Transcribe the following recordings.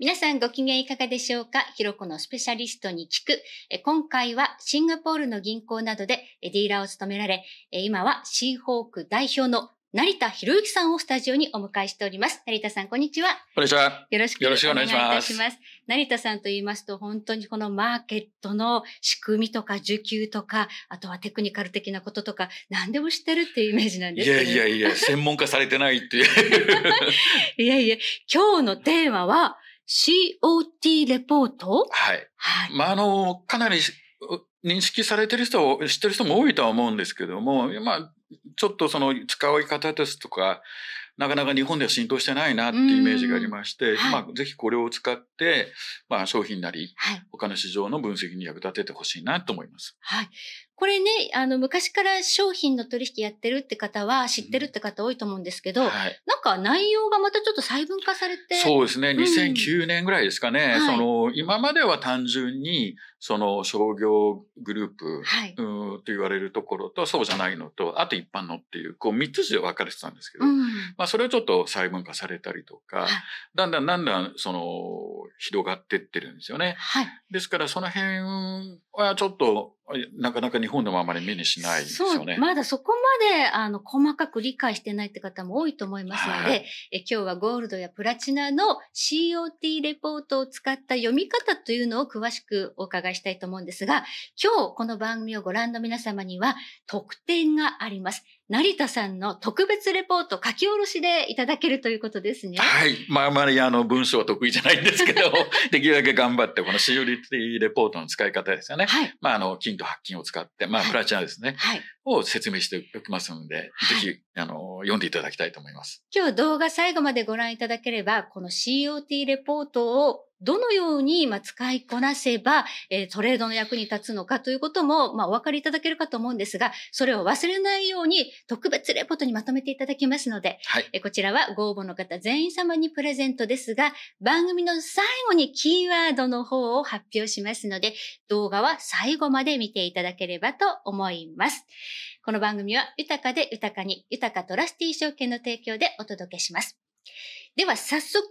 皆さんご機嫌いかがでしょうかひろこのスペシャリストに聞く。今回はシンガポールの銀行などでディーラーを務められ、今はシーホーク代表の成田博之さんをスタジオにお迎えしております。成田さん、こんにちは。こんにちは。よろしくお願いいたします。成田さんと言いますと、本当にこのマーケットの仕組みとか需給とか、あとはテクニカル的なこととか、何でも知ってるっていうイメージなんですね。いやいやいや、専門家されてないっていう。いやいや、今日のテーマは、COT レポートはい。はい、まあ、あの、かなり認識されてる人を、知ってる人も多いとは思うんですけども、まあ、ちょっとその使い方ですとか、なかなか日本では浸透してないなっていうイメージがありまして、はい、ぜひこれを使って、まあ、商品なり、はい、他の市場の分析に役立ててほしいなと思います。はい。これね、あの、昔から商品の取引やってるって方は、知ってるって方多いと思うんですけど、うんはい、なんか内容がまたちょっと細分化されて。そうですね、2009年ぐらいですかね。うん、その、今までは単純に、その商業グループ、はい、うんと言われるところと、そうじゃないのと、あと一般のっていう、こう3つで分かれてたんですけど、うん、まあそれをちょっと細分化されたりとか、はい、だんだんだんだんその広がってってるんですよね。はい、ですからその辺はちょっとなかなか日本でもあまり目にしないですよね。まだそこまであの細かく理解してないって方も多いと思いますので、はい、え今日はゴールドやプラチナの COT レポートを使った読み方というのを詳しくお伺いしたいと思うんですが、今日この番組をご覧の皆様には特典があります。成田さんの特別レポート書き下ろしでいただけるということですね。はい。まあ、あまりあの文章得意じゃないんですけど、できるだけ頑張って、このシオリティレポートの使い方ですよね。はい。まあ、あの、金と白金を使って、まあ、プラチナですね。はい。を説明しておきますので、ぜひ、あの、読んでいただきたいと思います。今日動画最後までご覧いただければ、この COT レポートをどのように使いこなせば、えトレードの役に立つのかということも、まあ、お分かりいただけるかと思うんですが、それを忘れないように特別レポートにまとめていただきますので、はい、えこちらはご応募の方全員様にプレゼントですが、番組の最後にキーワードの方を発表しますので、動画は最後まで見ていただければと思います。この番組は豊かで豊かに、豊かトラスティ証券の提供でお届けします。では早速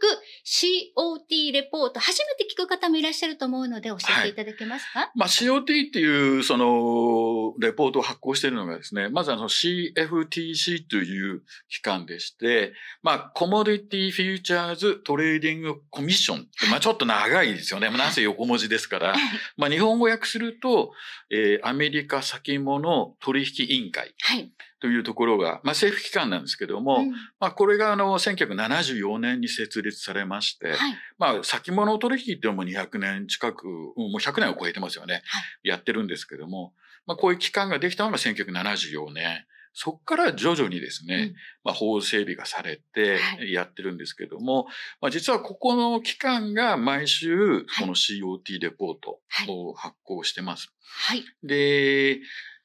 COT レポート初めて聞く方もいらっしゃると思うので教えていただけますか、はい、まあ、COT っていうそのレポートを発行しているのがですねまずあの CFTC という機関でして、まあ、コモディティフューチャーズトレーディングコミッション、まあ、ちょっと長いですよね、なんせ横文字ですから、まあ、日本語訳すると、えー、アメリカ先物取引委員会。はいというところが、まあ、政府機関なんですけども、うん、まあ、これがあの1974年に設立されまして、はい、まあ、先物取引っていうのも200年近く、もう100年を超えてますよね。はい、やってるんですけども、まあ、こういう機関ができたのが1974年。そこから徐々にですね、うん、まあ、法整備がされてやってるんですけども、はい、まあ、実はここの機関が毎週この COT レポートを発行してます。はい、で、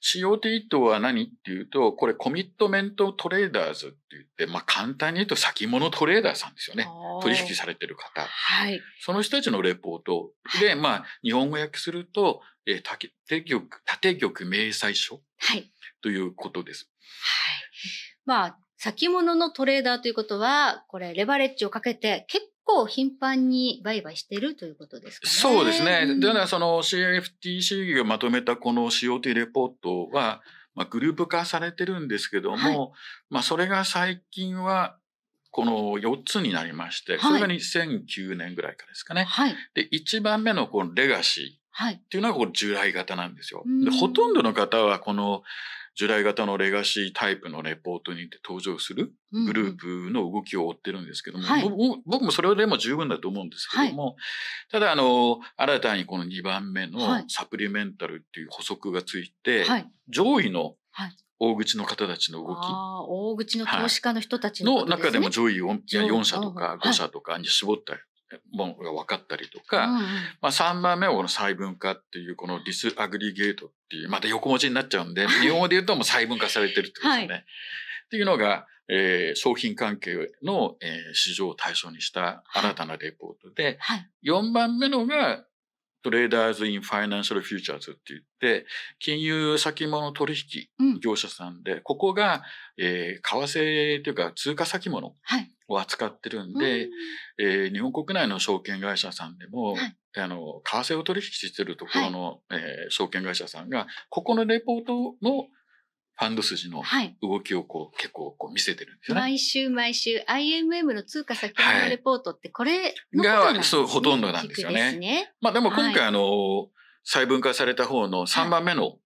COT とは何っていうと、これコミットメントトレーダーズって言って、まあ簡単に言うと先物トレーダーさんですよね。取引されてる方。はい。その人たちのレポートで、まあ日本語訳すると、えー、縦玉、縦玉明細書。はい。ということです。はい。まあ、先物のトレーダーということは、これ、レバレッジをかけて結構頻繁に売買してるということですかね。そうですね。うん、では、その CFTC がまとめたこの COT レポートは、まあ、グループ化されてるんですけども、はい、まあ、それが最近は、この4つになりまして、それが2009年ぐらいからですかね。はい、で、1番目のこのレガシー。はい、っていうのがこれ従来型なんですよ。でほとんどの方はこの従来型のレガシータイプのレポートにて登場するグループの動きを追ってるんですけども、うんうん、僕もそれでも十分だと思うんですけども、はい、ただあの、新たにこの2番目のサプリメンタルっていう補足がついて、はい、上位の大口の方たちの動き。大口の投資家の人たちの、ねはい、の中でも上位 4, 4社とか5社とかに絞ったものが分かったりとか、うん、まあ、3番目はこの細分化っていうこのディスアグリゲートっていうまた横文字になっちゃうんで、日本語で言うともう細分化されてるってことですね。はい、っていうのが、えー、商品関係の、えー、市場を対象にした新たなレポートで、はい、4番目のがトレーダーズ・イン・ファイナンシャル・フューチャーズって言って、金融先物取引業者さんで、うん、ここが、えー、為替というか通貨先物を扱ってるんで、はい、えー、日本国内の証券会社さんでも、はい、あの、為替を取引してるところの、はい、えー、証券会社さんが、ここのレポートのファンド筋の動きをこう、結構こう見せてるんですよね。毎週毎週 IMM の通貨先物レポートってこれのことなんですね、はい、がそうほとんどなんですよね。ねまあでも今回あのはい、細分化された方の3番目の、はい、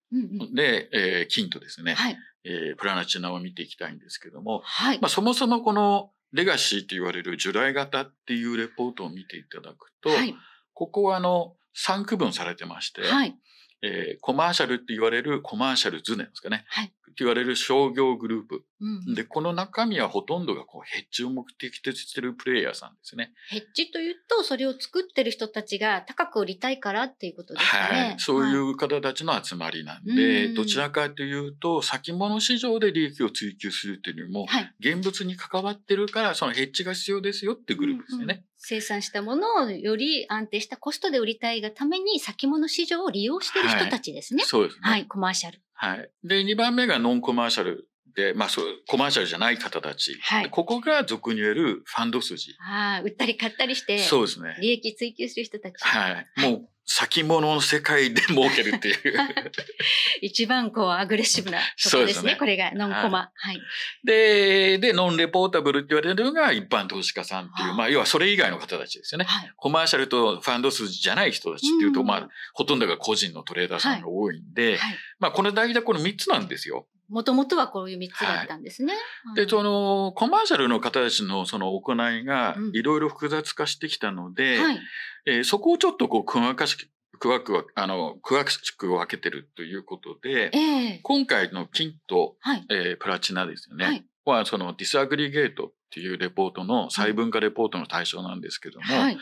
えー、金とですね、はい、えー、プラナチナを見ていきたいんですけども、はい、まあそもそもこのレガシーと言われる従来型っていうレポートを見ていただくと、はい、ここはあの3区分されてまして、はいえー、コマーシャルって言われるコマーシャル図ネですかね。はい。って言われる商業グループ。うん、で、この中身はほとんどがこうヘッジを目的としてるプレイヤーさんですね。ヘッジというと、それを作ってる人たちが高く売りたいからっていうことですね。はい。そういう方たちの集まりなんで、はい、どちらかというと、先物市場で利益を追求するっていうよりも、はい、現物に関わってるから、そのヘッジが必要ですよってグループですね。うんうん生産したものをより安定したコストで売りたいがために先物市場を利用している人たちですね。はい、そうですね。はい、コマーシャル。はい。で、2番目がノンコマーシャルで、まあそう、コマーシャルじゃない方たち。はい、ここが俗に言えるファンド筋。ああ、売ったり買ったりして。そうですね。利益追求する人たち。はい。はい、もう先物の世界で儲けるっていう 一番こうアグレッシブなところですね。すねこれがノンコマ、はい。で、で、ノンレポータブルって言われるのが一般投資家さんっていう、まあ、要はそれ以外の方たちですよね。はい、コマーシャルとファンド数じゃない人たちっていうと、うん、まあ、ほとんどが個人のトレーダーさんが多いんで、はい、まあ、この大体この3つなんですよ。もともとはこういう3つだったんですね。はい、で、そのコマーシャルの方たちのその行いがいろいろ複雑化してきたので、うんはい、えー、そこをちょっとこうわかしくわくあの詳しく分けてるということで、えー、今回の金と、はい、えー、プラチナですよね、はい、はそのディスアグリゲートっていうレポートの細分化レポートの対象なんですけども、はい、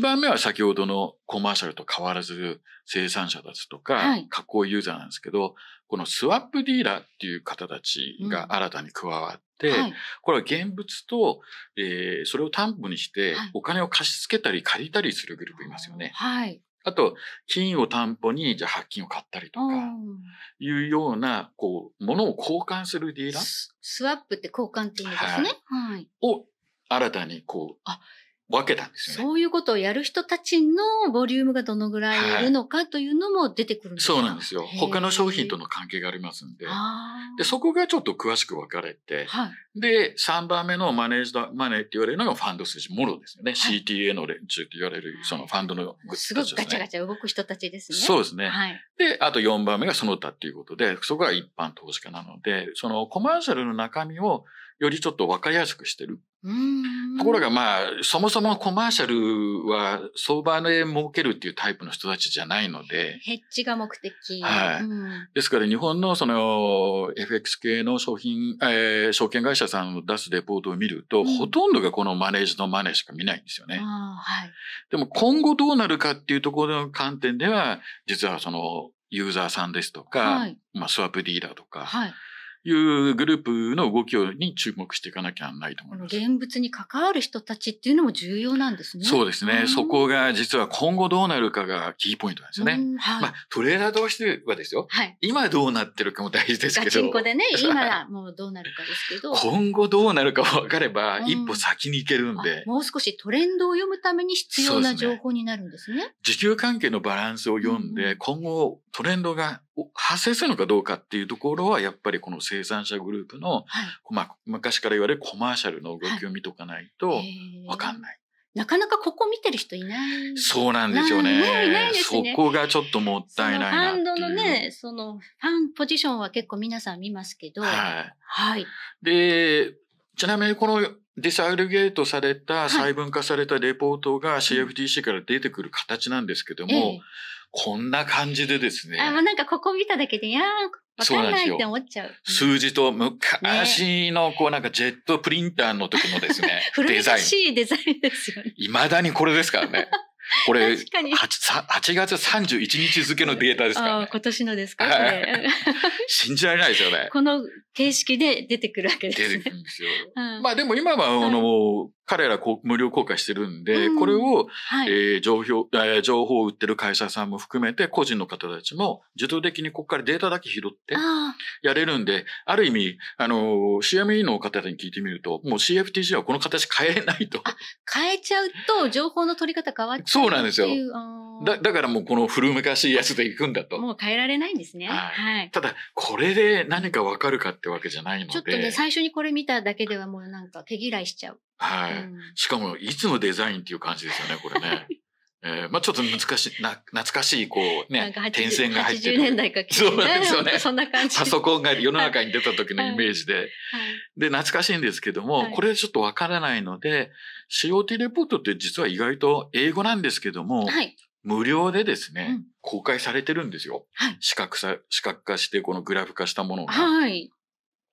番目は先ほどのコマーシャルと変わらず生産者たちとか、加工ユーザーなんですけど、このスワップディーラーっていう方たちが新たに加わって、うんはい、これは現物と、えー、それを担保にしてお金を貸し付けたり借りたりするグループいますよね。はい、あと、金を担保に、じゃあ、白金を買ったりとか、いうような、こう、ものを交換するディーラースワップって交換ってうんですね。はい。はい、を、新たに、こう、あ分けたんですよね。そういうことをやる人たちのボリュームがどのぐらいいるのかというのも出てくるんですか、はい、そうなんですよ。他の商品との関係がありますんで。で、そこがちょっと詳しく分かれて、はい、で、3番目のマネージドマネーって言われるのがファンド数字、モロですよね。はい、CTA の連中って言われる、そのファンドのグッズ、ね、すごくガチャガチャ動く人たちですね。そうですね。はい、で、あと4番目がその他っていうことで、そこが一般投資家なので、そのコマーシャルの中身をよりちょっと分かりやすくしてる。ところがまあ、そもそもコマーシャルは相場で儲けるっていうタイプの人たちじゃないので。ヘッジが目的。はい。うん、ですから日本のその FX 系の商品、えー、証券会社者さんを出すレポートを見ると、うん、ほとんどがこのマネージのマネーしか見ないんですよね。はい、でも今後どうなるかっていうところの観点では、実はそのユーザーさんですとか、はい、まあスワップディーラーとか、はいいうグループの動きに注目していかなきゃないと思います。現物に関わる人たちっていうのも重要なんですね。そうですね。そこが実は今後どうなるかがキーポイントなんですよね。はい、まあ、トレーダーとしてはですよ、はい、今どうなってるかも大事ですけど。ガチンコでね、今もうどうなるかですけど。今後どうなるか分かれば一歩先に行けるんで、うん、もう少しトレンドを読むために必要な情報になるんですね。すね時給関係のバランスを読んで、うん、今後トレンドが発生するのかどうかっていうところはやっぱりこの生産者グループの、はい、まあ、昔から言われるコマーシャルの動きを見とかないとわかんない。はいなかなかここ見てる人いない。そうなんですよね。そこがちょっともったいないなファンドのね、そのファンポジションは結構皆さん見ますけど。はい。はい。で、ちなみにこのディサルゲートされた、細分化されたレポートが CFTC から出てくる形なんですけども、はいこんな感じでですね。あ、もうなんかここ見ただけで、いやー、わかんないって思っちゃう。数字と昔のこうなんかジェットプリンターの時のですね、デザイン。しいデザインですよね。未だにこれですからね。これ8、8月31日付のデータですから、ね、今年のですか、信じられないですよね。この形式で出てくるわけです、ね、出てくるんですよ。う ん、まあでも今は、あの、彼らこう無料公開してるんで、うん、これを、はい、えー、情報、えー、情報を売ってる会社さんも含めて、個人の方たちも自動的にここからデータだけ拾ってやれるんで、あある意味、あの、CME の方に聞いてみると、もう CFTG はこの形変えないと。変えちゃうと、情報の取り方変わっちゃうそうなんですよ。だだからもうこの古昔やつでいくんだと。もう変えられないんですね。はい。はい、ただ、これで何かわかるかってってわけじゃないので。ちょっとね、最初にこれ見ただけではもうなんか毛嫌いしちゃう。はい。うん、しかも、いつもデザインっていう感じですよね、これね。えー、まあちょっと難しい、な、懐かしい、こうね、点線が入ってる。80年代かそうなんですよね。パソコンが世の中に出た時のイメージで。はい、で、懐かしいんですけども、はい、これちょっとわからないので、COT レポートって実は意外と英語なんですけども、はい、無料でですね、うん、公開されてるんですよ。はい、視覚さ、視覚化して、このグラフ化したものが。はい。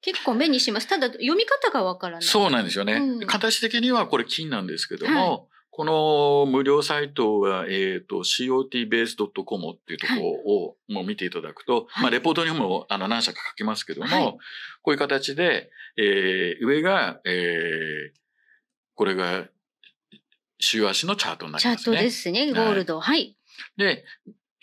結構目にします。ただ読み方がわからない。そうなんですよね。うん、形的にはこれ金なんですけども、はい、この無料サイトは、えっ、ー、と、cotbase.com っていうところをもう見ていただくと、はい、まあ、レポートにもあの何社か書きますけども、はい、こういう形で、えー、上が、えー、これが週足のチャートになりますね。チャートですね、ゴールド。はい。で、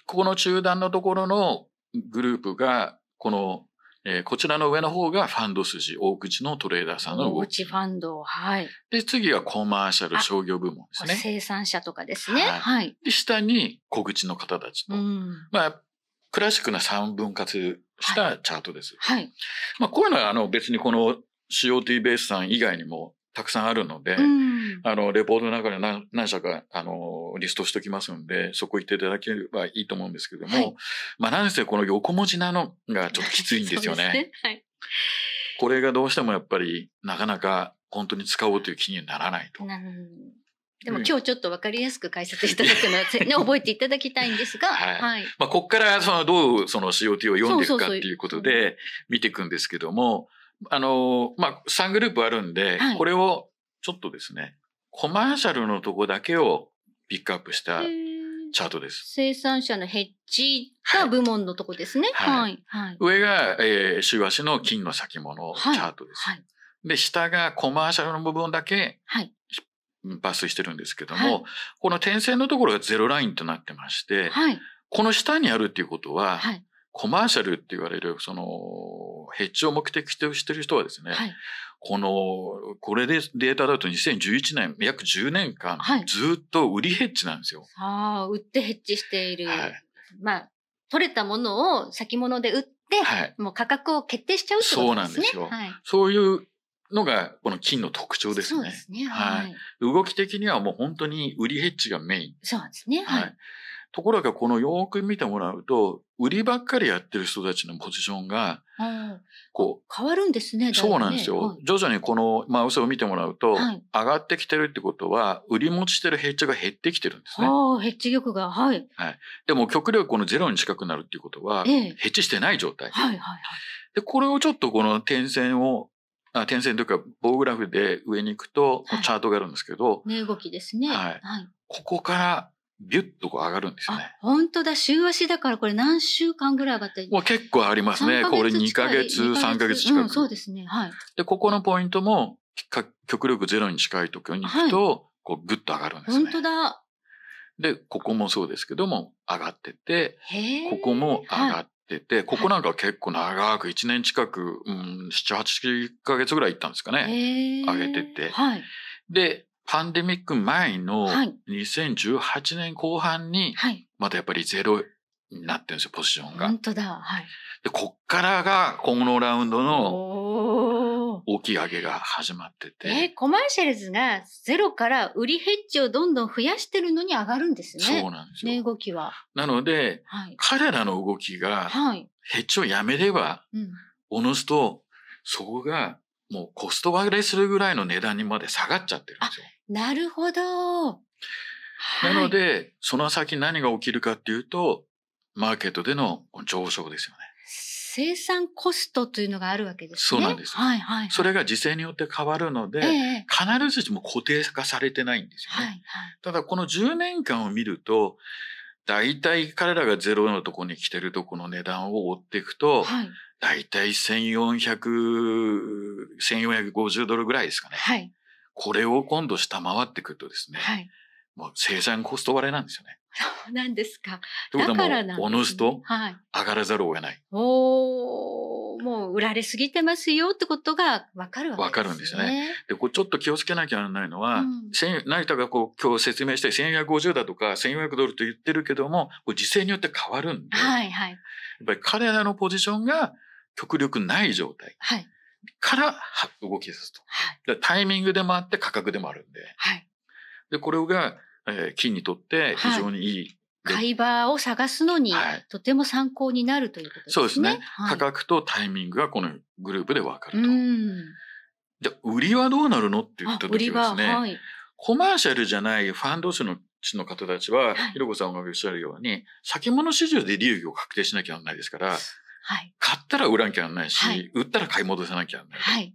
ここの中段のところのグループが、このえー、こちらの上の方がファンド筋、大口のトレーダーさんの動き。大口ファンド、はい。で、次がコマーシャル商業部門ですね。生産者とかですね。はい。はい、で、下に小口の方たちと。うん、まあ、クラシックな三分割したチャートです。はい。はい、まあ、こういうのは、あの、別にこの COT ベースさん以外にもたくさんあるので、うん、あのレポートの中で何何社かあのリストしておきますのでそこ行っていただければいいと思うんですけども、はい、まあなんせこの横文字なのがちょっときついんですよね。ねはい、これがどうしてもやっぱりなかなか本当に使おうという気にならないと。でも今日ちょっとわかりやすく解説いただくのは、ね、覚えていただきたいんですが、はい、はい、まあ、ここからそのどうその COT を読んでいくかっていうことで見ていくんですけどもあの、まあ、3グループあるんで、はい、これをちょっとですね、コマーシャルのとこだけをピックアップしたチャートです。生産者のヘッジが部門のとこですね。はい。はい、はい、上が、えー、週足の金の先物チャートです、はい。で、下がコマーシャルの部分だけ、はい。抜粋してるんですけども、この点線のところがゼロラインとなってまして、はい、この下にあるっていうことは、コマーシャルって言われる、その、ヘッジを目的としてる人はですね、はい、この、これでデータだと2011年、約10年間、ずっと売りヘッジなんですよ。ああ、売ってヘッジしている。はい、まあ、取れたものを先物で売って、はい、もう価格を決定しちゃうってことですね。そうなんですよ。はい、そういうのが、この金の特徴ですね。そうですね。はい。動き的にはもう本当に売りヘッジがメイン。そうですね。はい。ところがこのよく見てもらうと、売りばっかりやってる人たちのポジションが、こう。変わるんですね、そうなんですよ。徐々にこの、まあ、嘘を見てもらうと、上がってきてるってことは、売り持ちしてるヘッジが減ってきてるんですね。ああ、ヘッジ力が、はい。はい。でも、極力このゼロに近くなるっていうことは、ヘッジしてない状態。はいはいはい。で、これをちょっとこの点線をあ点線というか棒グラフで上に行くと、チャートがあるんですけど、値動きですね、はい。はいここからビュッとこう上がるんですよね。本当だ、週足だからこれ何週間ぐらい上がってまあ結構ありますね。これ2ヶ月、3ヶ月近く、うん。そうですね。はい。で、ここのポイントも、極力ゼロに近いところに行くと、はい、こうグッと上がるんですね。本当だ。で、ここもそうですけども、上がってて、ここも上がってて、はい、ここなんか結構長く、1年近く、うん、7、8ヶ月ぐらい行ったんですかね。上げてて。はい。で、パンデミック前の2018年後半に、まだやっぱりゼロになってるんですよ、ポジションが。本当だ。はい。で、こっからが、今後のラウンドの大きい上げが始まってて。えー、コマーシャルズがゼロから売りヘッジをどんどん増やしてるのに上がるんですね。そうなんですよ。値動きは。なので、はい、彼らの動きが、ヘッジをやめれば、はい、おのずと、そこがもうコスト割れするぐらいの値段にまで下がっちゃってるんですよ。なるほど。なので、はい、その先何が起きるかっていうと、マーケットでの上昇ですよね。生産コストというのがあるわけですね。そうなんです。はいはい、はい、それが時勢によって変わるので、えー、必ずしも固定化されてないんですよね。はいはい、ただこの10年間を見ると、大体彼らがゼロのところに来てるとこの値段を追っていくと、はい、大体1400、1450ドルぐらいですかね。はい。これを今度下回ってくるとですね、はい、もう生産コスト割れなんですよね。そ うなんですか。だからなん、ね、おのずと上がらざるを得ない。はい、おお、もう売られすぎてますよってことがわかるわけですね。わかるんですよね。で、こうちょっと気をつけなきゃならないのは、うん、成田がこう今日説明して1450だとか1400ドルと言ってるけども、これ時勢によって変わるんで、はいはい、やっぱり彼らのポジションが極力ない状態から動き出すと、はい、タイミングでもあって価格でもあるんで,、はい、でこれが、えー、金にとって非常にいい、はい、買い場を探すのに、はい、とても参考になるということですね。そうですね、はい、価格とタイミングがこのグループで分かると。じゃあ売りはどうなるのって言った時はですね、はい、コマーシャルじゃないファンド士のの方たちは、ひろこさんがおっしゃるように、先物市場で利益を確定しなきゃならないですから、はい、買ったら売らなきゃなんないし、はい、売ったら買い戻さなきゃなんない。はい、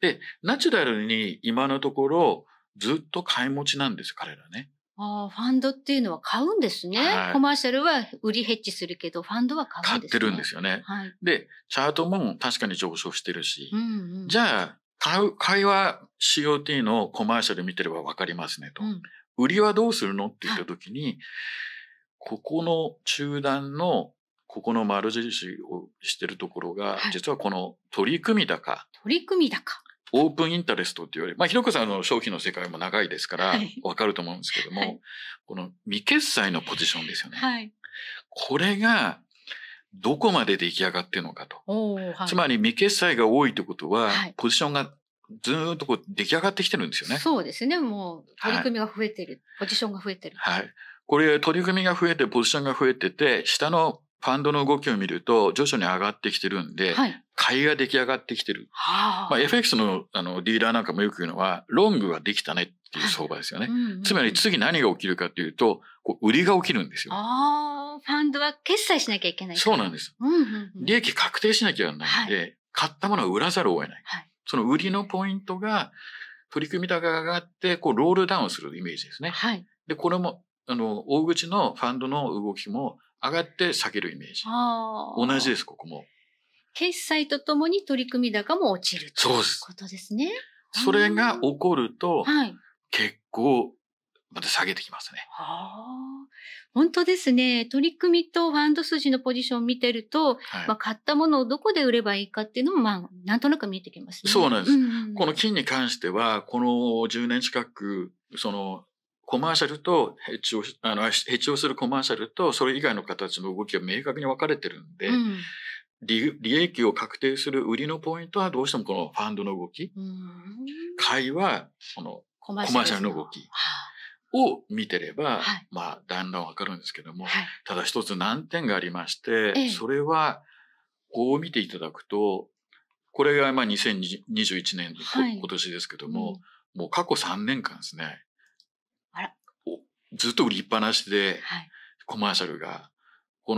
で、ナチュラルに今のところずっと買い持ちなんです、彼らね。ああ、ファンドっていうのは買うんですね、はい、コマーシャルは売りヘッジするけど、ファンドは買うんですね。買ってるんですよね。はい、で、チャートも確かに上昇してるし、うんうん、じゃあ、買う、買いは COT のコマーシャル見てればわかりますねと、うん。売りはどうするのって言った時に、ここの中段のここの丸印をしてるところが、はい、実はこの取り組み高。取り組み高。オープンインタレストって言われまあ、ひろこさんの商品の世界も長いですから、わかると思うんですけども、はい、この未決済のポジションですよね。はい、これが、どこまで出来上がってるのかと。はい、つまり未決済が多いってことは、ポジションがずっとこう出来上がってきてるんですよね。そうですね。もう取り組みが増えてる、ポジションが増えてる。はい。これ取り組みが増えて、ポジションが増えてて、下のファンドの動きを見ると、徐々に上がってきてるんで、はい、買いが出来上がってきてる。あ、まあ、FX のあのディーラーなんかもよく言うのは、ロングができたねっていう相場ですよね。はいうんうんうん、つまり次何が起きるかというと、こう売りが起きるんですよ。ファンドは決済しなきゃいけない。そうなんです。うんうんうん、利益確定しなきゃならないんで、はい、買ったものは売らざるを得ない。その売りのポイントが、取り組み高が上がって、こう、ロールダウンするイメージですね。で、これも、あの、大口のファンドの動きも、上がって下げるイメージ。同じです、ここも。決済とともに取り組み高も落ちるということですね。そそれが起こると、はい、結構また下げてきますね。本当ですね。取り組みとファンド筋のポジションを見てると、はい、まあ買ったものをどこで売ればいいかっていうのも、まあ、なんとなく見えてきますね。そうなんです。この金に関しては、この10年近く、そのコマーシャルとヘッジを、あの、ヘッジをするコマーシャルと、それ以外の形の動きが明確に分かれてるんで、うん、利益を確定する売りのポイントはどうしてもこのファンドの動き、買いは、このコマーシャルの動きを見てれば、はい、まあ、だんだん分かるんですけども、はい、ただ一つ難点がありまして、ええ、それは、こう見ていただくと、これがまあ2021年、はい、今年ですけども、うん、もう過去3年間ですね、ずっと売りっぱなしで、コマーシャルが、こ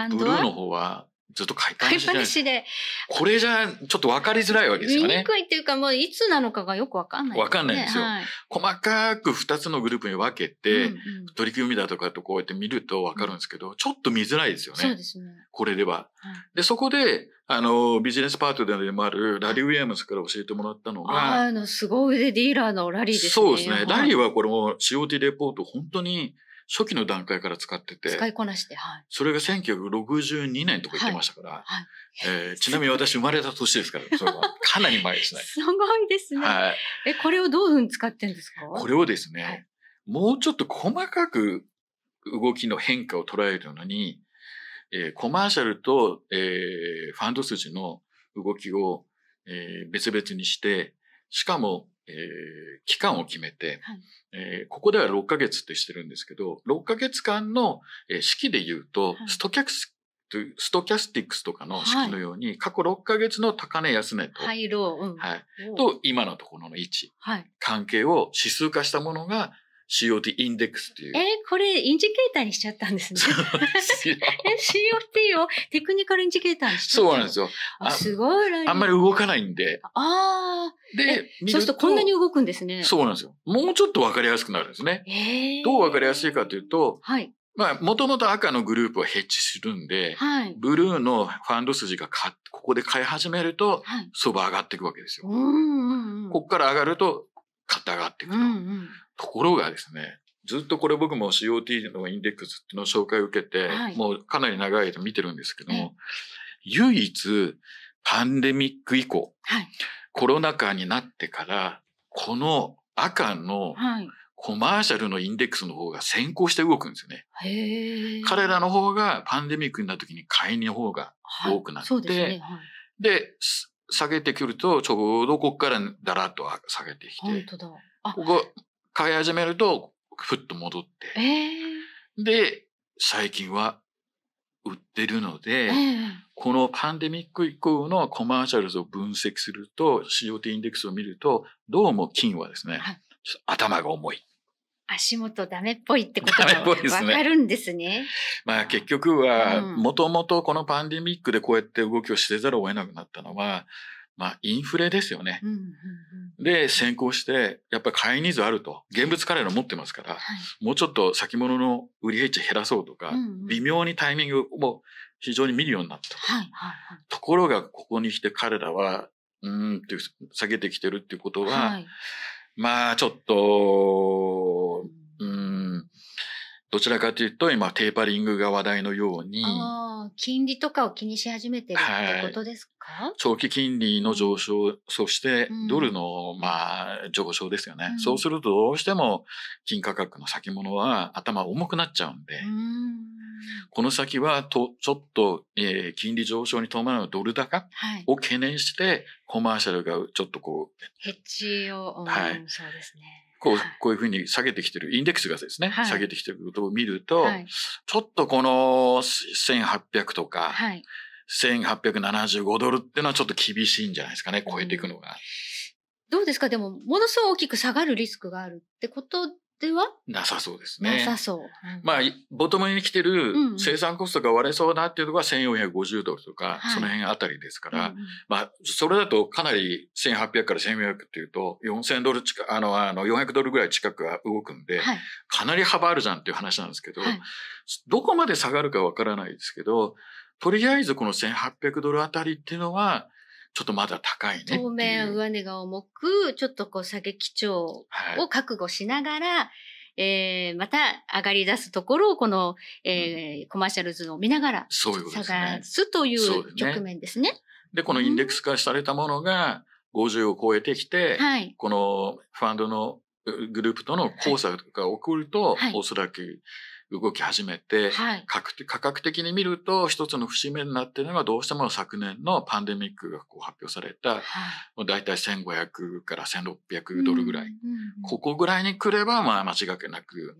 のブルーの方はずっと買いっぱなしなしで。これじゃちょっと分かりづらいわけですよね。見にくいっていうかもういつなのかがよく分かんない、ね、分かんないんですよ。はい、細かく2つのグループに分けて、うんうん、取り組みだとかとこうやって見ると分かるんですけど、ちょっと見づらいですよね。そうですね。これでは。はい、で、そこで、あの、ビジネスパートナーでもあるラリー・ウィリアムスから教えてもらったのが。あの、すい腕ディーラーのラリーですね。そうですね。はい、ラリーはこれも COT レポート本当に初期の段階から使ってて、使いこなして、はい、それが1962年とか言ってましたから、はいはい、えー、ちなみに私生まれた年ですから、それはかなり前ですね。すごいですね、はい。え、これをどういうふうに使ってるんですかこれをですね、もうちょっと細かく動きの変化を捉えるのに、えー、コマーシャルと、えー、ファンド筋の動きを、えー、別々にして、しかもえー、期間を決めて、はい、えー、ここでは6ヶ月ってしてるんですけど、6ヶ月間の、えー、式で言うと、ストキャスストキャスティックスとかの式のように、はい、過去6ヶ月の高値安値と、うんはい、と今のところの位置、はい、関係を指数化したものが COT インデックスっていう。えー、これインジケーターにしちゃったんですね。す COT をテクニカルインジケーターにしちゃったそうなんですよ。あすごいあんまり動かないんで。ああ。で、そうするとこんなに動くんですね。そうなんですよ。もうちょっとわかりやすくなるんですね。えー、どうわかりやすいかというと、はい。まあ、もともと赤のグループはヘッジするんで、はい、ブルーのファンド筋がか、ここで買い始めると、はい、相場上がっていくわけですよ。うんうんうん、ここから上がると、買って上がっていくと。うんうんところがですね、ずっとこれ僕も COT のインデックスの紹介を受けて、はい、もうかなり長い間見てるんですけども、唯一パンデミック以降、はい、コロナ禍になってから、この赤のコマーシャルのインデックスの方が先行して動くんですよね。彼らの方がパンデミックになった時に買いの方が多くなって、で、ね、下げてくるとちょうどここからだらっと下げてきて。ここ買い始めると、ふっと戻って、で、最近は売ってるので、このパンデミック以降のコマーシャルズを分析すると、COT インデックスを見ると、どうも金はですね、頭が重い。足元ダメっぽいってことがわかるんですね。すねまあ結局は、もともとこのパンデミックでこうやって動きをしてざるを得なくなったのは、まあ、インフレですよね。うんうんうん、で、先行して、やっぱり買いニーズあると。現物彼ら持ってますから、はい、もうちょっと先物の売りヘッジ減らそうとか、うんうん、微妙にタイミングも非常に見るようになった。はいはいはい、ところが、ここに来て彼らは、うんって下げてきてるっていうことは、はい、まあ、ちょっと、うん、どちらかというと今テーパリングが話題のように金利とかを気にし始めてるってことですか、はい、長期金利の上昇そしてドルの、まあ、上昇ですよね、うん、そうするとどうしても金価格の先物は頭重くなっちゃうんで、うん、この先はとちょっと、えー、金利上昇に伴うドル高を懸念して、コマーシャルがちょっとこうヘッジを、はい、そうですねこう、こういうふうに下げてきてる、インデックスがですね、はい、下げてきてることを見ると、はい、ちょっとこの1800とか、はい、1875ドルっていうのはちょっと厳しいんじゃないですかね、超えていくのが。どうですかでも、ものすごく大きく下がるリスクがあるってことではなさそうですね。なさそう。うん、まあ、ボトムに来てる生産コストが割れそうなっていうのが1450ドルとか、うんその辺あたりですから、はい、まあ、それだとかなり1800から1400っていうと、4000ドル近あの、あの、400ドルぐらい近くは動くんで、はい、かなり幅あるじゃんっていう話なんですけど、はい、どこまで下がるかわからないですけど、とりあえずこの1800ドルあたりっていうのは、ちょっとまだ高いね。当面上値が重く、ちょっとこう下げ基調を覚悟しながら、はい、えー、また上がり出すところをこの、えー、コマーシャルズを見ながら探すという局面ですね。で、このインデックス化されたものが50を超えてきて、このファンドのグループとの交差が起こると、はい、おそらく動き始めて、はい、価格的に見ると一つの節目になっているのがどうしても昨年のパンデミックがこう発表された、はい、だいたい1500から1600ドルぐらい、うんうんここぐらいに来ればまあ間違いなく。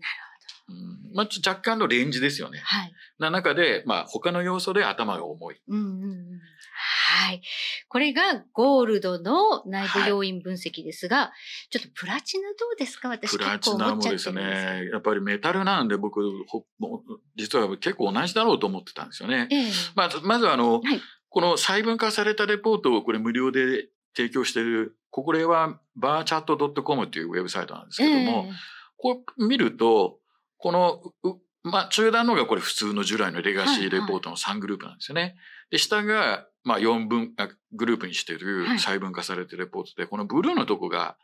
うん、まあ、若干のレンジですよね。はい、な中で、まあ、他の要素で頭が重い、うんうんうんはい。これがゴールドの内部要因分析ですが、はい、ちょっとプラチナどうですか私プラチナもですね、やっぱりメタルなんで僕、実は結構同じだろうと思ってたんですよね。えー、まあ、まずあの、はい、この細分化されたレポートをこれ無料で提供している、これはバーチャット .com というウェブサイトなんですけども、えー、これ見ると、このまあ、中段のがこれ普通の従来のレガシーレポートの3グループなんですよね。はいはい、で、下が、まあ、4分、グループにしてる細分化されてレポートで、はい、このブルーのとこが、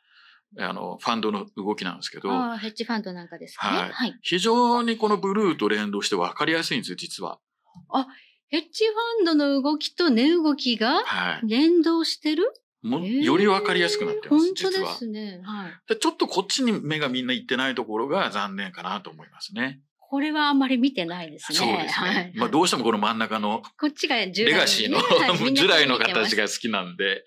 あの、ファンドの動きなんですけど。ヘッジファンドなんかですね。はい。はい、非常にこのブルーと連動して分かりやすいんですよ、実は。あ、ヘッジファンドの動きと値動きが連動してる、はい、より分かりやすくなってます、えー、実は。ですね。はい、ちょっとこっちに目がみんな行ってないところが残念かなと思いますね。これはあんまり見てないですね。そうですね。はい、まあどうしてもこの真ん中の、こっちがレガシーの、従 来の形が好きなんで、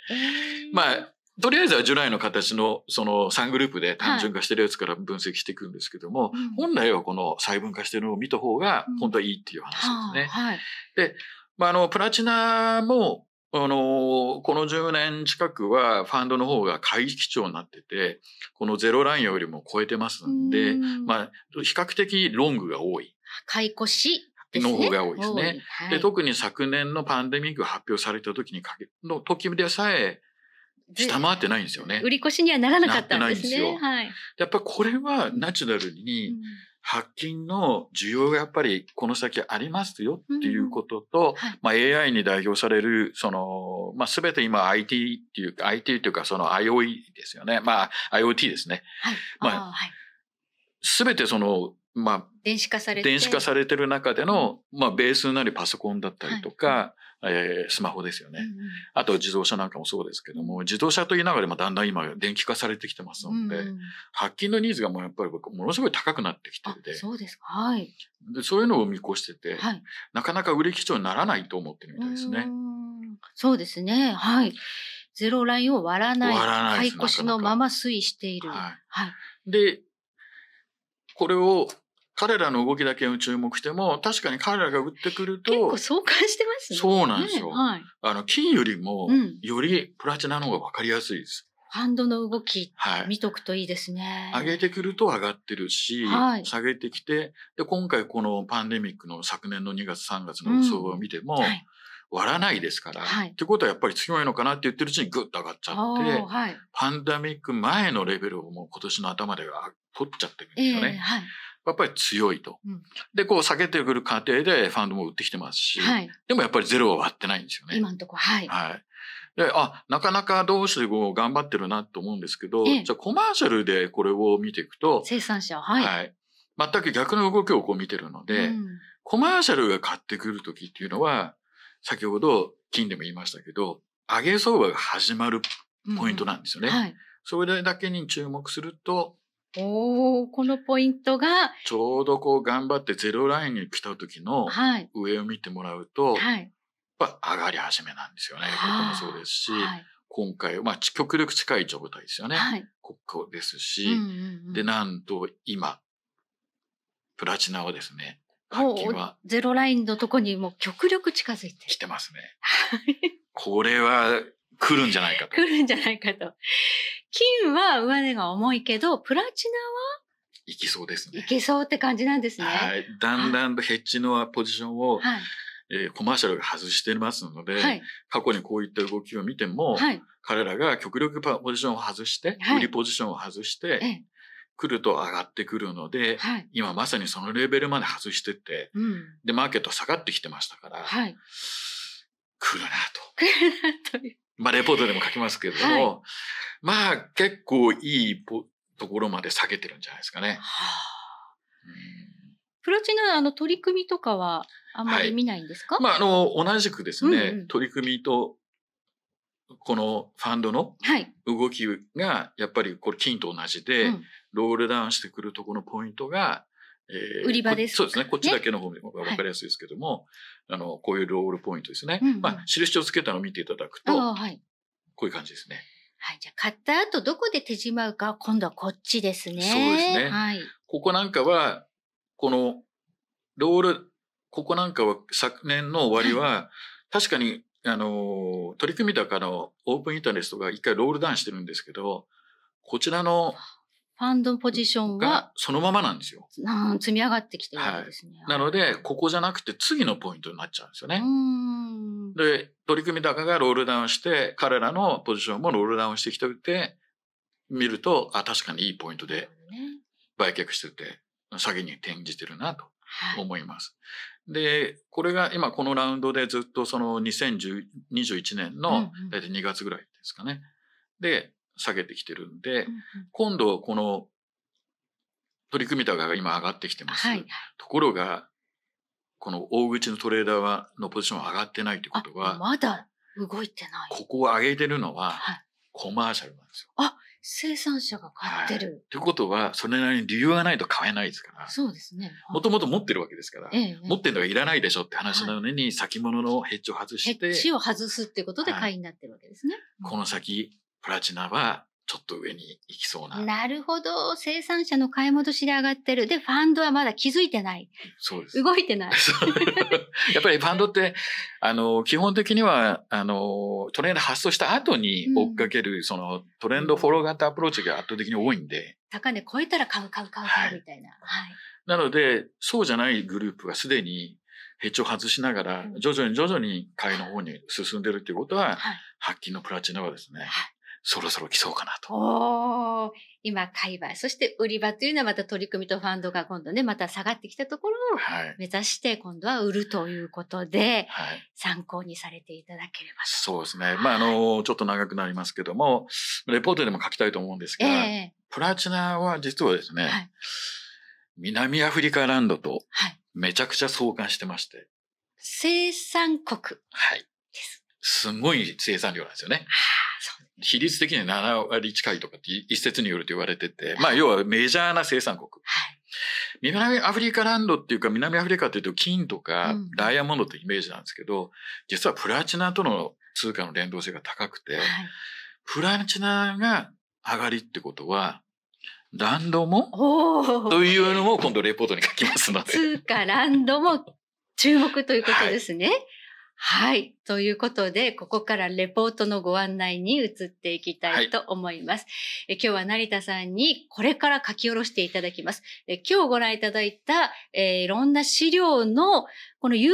まあ、とりあえずは従来の形のその3グループで単純化してるやつから分析していくんですけども、はい本来はこの細分化してるのを見た方が本当はいいっていう話ですね。うんはあはい、で、まあ、あの、プラチナもあの、この10年近くはファンドの方が会議基調になってて、このゼロラインよりも超えてますんで、んまあ、比較的ロングが多い。買い越し。の方が多いですね。で、特に昨年のパンデミック発表された時にかけ、の時でさえ、下回ってないんですよね。売り越しにはならなかったんですね。はい、やっぱこれはナチュラルに、発金の需要がやっぱりこの先ありますよっていうことと、うんはい、まあ、AI に代表される、その、まあ、すべて今 IT っていうか、IT というかその IOE ですよね。まあ、IoT ですね。はい、まあ、すべ、てその、まあ、電子化されて電子化されてる中での、まあ、ベースなりパソコンだったりとか、えー、スマホですよね、うんあと自動車なんかもそうですけども、自動車と言いながらもだんだん今電気化されてきてますので、うんん、金のニーズがもうやっぱりものすごい高くなってきてて。そうですか。はい。でそういうのを見越してて、はい、なかなか売れ基調にならないと思ってるみたいですね。そうですね。はい。ゼロラインを割らない。割らない買い越しのまま推移している。はい。はい、で、これを彼らの動きだけに注目しても、確かに彼らが打ってくると。結構相関してますね。そうなんですよ。ね、はい、あの、金よりも、よりプラチナの方が分かりやすいです。ハ、ンドの動き、はい、見とくといいですね。上げてくると上がってるし、はい、下げてきて、で、今回このパンデミックの昨年の2月3月の相場を見ても、うんはい割らないですから、はい、ってことはやっぱり強いのかなって言ってるうちにグッと上がっちゃって、はい、パンダミック前のレベルをもう今年の頭では取っちゃってるんですよね。えーはい、やっぱり強いと。うん、で、こう下げてくる過程でファンドも売ってきてますし、はい、でもやっぱりゼロは割ってないんですよね。今のとこはい。はい。で、あ、なかなかどうしてこう頑張ってるなと思うんですけど、じゃあコマーシャルでこれを見ていくと、生産者、はい、はい。全く逆の動きをこう見てるので、うん、コマーシャルが買ってくるときっていうのは、先ほど金でも言いましたけど、上げ相場が始まるポイントなんですよね。うん、はい、それだけに注目すると、おこのポイントがちょうどこう頑張ってゼロラインに来た時の上を見てもらうと、はい、上がり始めなんですよね。ここもそうですし、はい、今回、まあ、極力近い状態ですよね。はい、ここですし、うんうんうん、で、なんと今、プラチナをですね、発見は。ゼロラインのとこにもう極力近づいて。来てますね。これは来るんじゃないかと。来るんじゃないかと。金は上値が重いけど、プラチナはいきそうですね。いけそうって感じなんですね。はい。だんだんとヘッジのポジションを、はい、えー、コマーシャルが外してますので、はい、過去にこういった動きを見ても、はい、彼らが極力ポジションを外して、売りポジションを外して、来ると上がってくるので、はい、今まさにそのレベルまで外してて、うん、で、マーケット下がってきてましたから、はい、来るなと。来るなという。まあ、レポートでも書きますけれども、はい、まあ、結構いいところまで下げてるんじゃないですかね。プロチナの取り組みとかはあんまり見ないんですか、はい、まあ、あの同じくですね、うんうん、取り組みとこのファンドの動きがやっぱりこれ金と同じで、ロールダウンしてくるとこのポイントがえー、売り場ですそうですね。こっちだけの方がわかりやすいですけども、ねはい、あの、こういうロールポイントですね。うんうん、まあ、印をつけたのを見ていただくと、はい、こういう感じですね。はい。じゃあ、買った後どこで手じまうか、今度はこっちですね。そうですね。はい。ここなんかは、この、ロール、ここなんかは昨年の終わりは、はい、確かに、あの、取り組み高のオープンインターネストが一回ロールダウンしてるんですけど、こちらのファンドポジションがそのままなんですよ。積み上がってきてるわけですね。はい、なので、ここじゃなくて次のポイントになっちゃうんですよね。で、取組高がロールダウンして、彼らのポジションもロールダウンしてきておいて、見ると、あ、確かにいいポイントで売却してて、詐欺に転じてるなと思います。はい、で、これが今このラウンドでずっとその2021年の大体2月ぐらいですかね。うんうん、で、下げてきてるんで、うん今度この取り組み高が今上がってきてます。はい、ところが、この大口のトレーダーはのポジションは上がってないってことは、まだ動いてない。ここを上げてるのは、コマーシャルなんですよ。はい、あ、生産者が買ってる。はい、いうことは、それなりに理由がないと買えないですから。そうですね。もともと持ってるわけですから、ええ、持ってるのがいらないでしょって話なのに、先物のヘッジを外して。ヘッジを外すってことで買いになってるわけですね。この先、プラチナはちょっと上に行きそうな。なるほど。生産者の買い戻しで上がってる。で、ファンドはまだ気づいてない。そうです。動いてない。やっぱりファンドって、あの、基本的には、あの、トレンド発送した後に追っかける、うん、そのトレンドフォロー型アプローチが圧倒的に多いんで。高値超えたら買う買う買う買うみたいな。はい。はい、なので、そうじゃないグループがすでにヘッジを外しながら、徐々に徐々に買いの方に進んでるっていうことは、はい、発りのプラチナはですね。はいそろそろ来そうかなと。今、海外、そして売り場というのはまた取り組みとファンドが今度ね、また下がってきたところを目指して今度は売るということで、はい、参考にされていただければそうですね。まあ、あの、ちょっと長くなりますけども、レポートでも書きたいと思うんですが、えー、プラチナは実はですね、はい、南アフリカランドとめちゃくちゃ相関してまして。生産国。はい。す。ごい生産量なんですよね。は比率的に7割近いとかって一説によると言われてて、まあ要はメジャーな生産国。はい、南アフリカランドっていうか南アフリカっていうと金とかダイヤモンドってイメージなんですけど、うん、実はプラチナとの通貨の連動性が高くて、はい、プラチナが上がりってことは、ランドもというのも今度レポートに書きますので。通貨ランドも注目ということですね。はい、はいということで、ここからレポートのご案内に移っていきたいと思います、はい、今日は成田さんにこれから書き下ろしていただきます。え今日ご覧いただいた、えー、いろんな資料のこの URL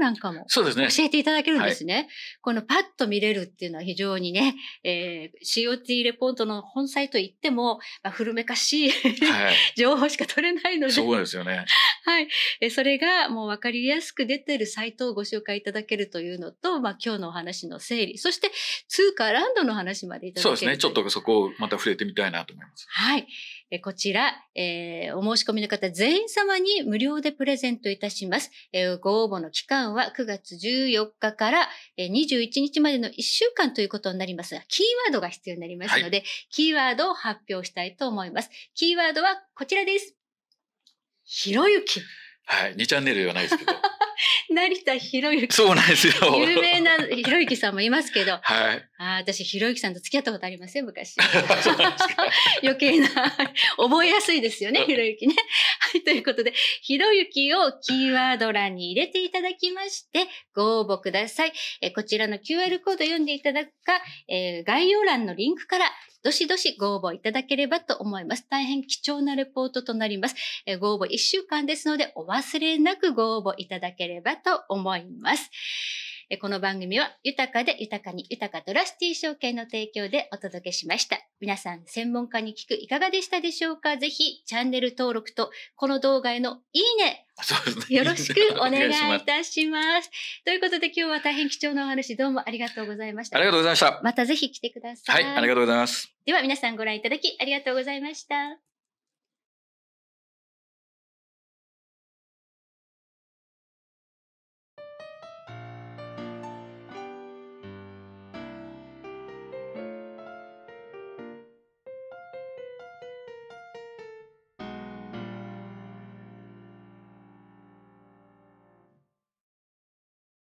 なんかも教えていただけるんですね。すねはい、このパッと見れるっていうのは非常にね、えー、COT レポートの本サイト行っても、まあ、古めかしいはい、情報しか取れないので。そうですよね。はい。えそれがもうわかりやすく出てるサイトをご紹介いただけるというのと、と、まあ、今日のお話の整理、そして通貨ランドの話までいただけそうですね。ちょっとそこをまた触れてみたいなと思います。はい。えこちら、えー、お申し込みの方全員様に無料でプレゼントいたします。えー、ご応募の期間は9月14日から、えー、21日までの1週間ということになりますが、キーワードが必要になりますので、はい、キーワードを発表したいと思います。キーワードはこちらです。ひろゆき。はい。2チャンネルではないですけど。成田博之。そうなんですよ。有名な博之さんもいますけど。はい。あ私、博之さんと付き合ったことありますよ、昔。余計な、覚えやすいですよね、博 之ね。はい、ということで、博之をキーワード欄に入れていただきまして、ご応募ください。えこちらの QR コード読んでいただくか、えー、概要欄のリンクからどしどしご応募いただければと思います。大変貴重なレポートとなります。えご応募1週間ですので、お忘れなくご応募いただければと思います。えこの番組は豊かで豊かに豊かドラスティ証券の提供でお届けしました。皆さん、専門家に聞くいかがでしたでしょうかぜひ、チャンネル登録と、この動画へのいいねよろしく お願いいたします。ということで今日は大変貴重なお話どうもありがとうございました。ありがとうございました。またぜひ来てください。はい、ありがとうございます。では皆さんご覧いただきありがとうございました。